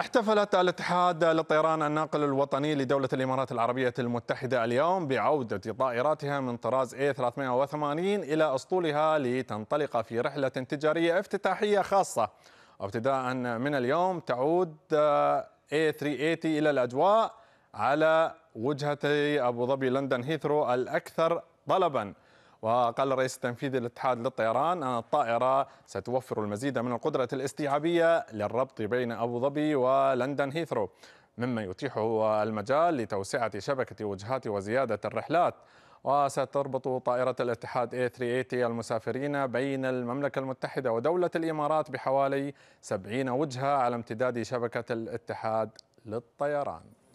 احتفلت الاتحاد للطيران الناقل الوطني لدولة الإمارات العربية المتحدة اليوم بعودة طائراتها من طراز A380 إلى أسطولها لتنطلق في رحلة تجارية افتتاحية خاصة ابتداء من اليوم تعود A380 إلى الأجواء على وجهة أبو ظبي لندن هيثرو الأكثر طلباً وقال الرئيس التنفيذي للاتحاد للطيران أن الطائرة ستوفر المزيد من القدرة الاستيعابية للربط بين أبو ظبي ولندن هيثرو مما يتيحه المجال لتوسعة شبكة وجهات وزيادة الرحلات وستربط طائرة الاتحاد A380 المسافرين بين المملكة المتحدة ودولة الإمارات بحوالي 70 وجهة على امتداد شبكة الاتحاد للطيران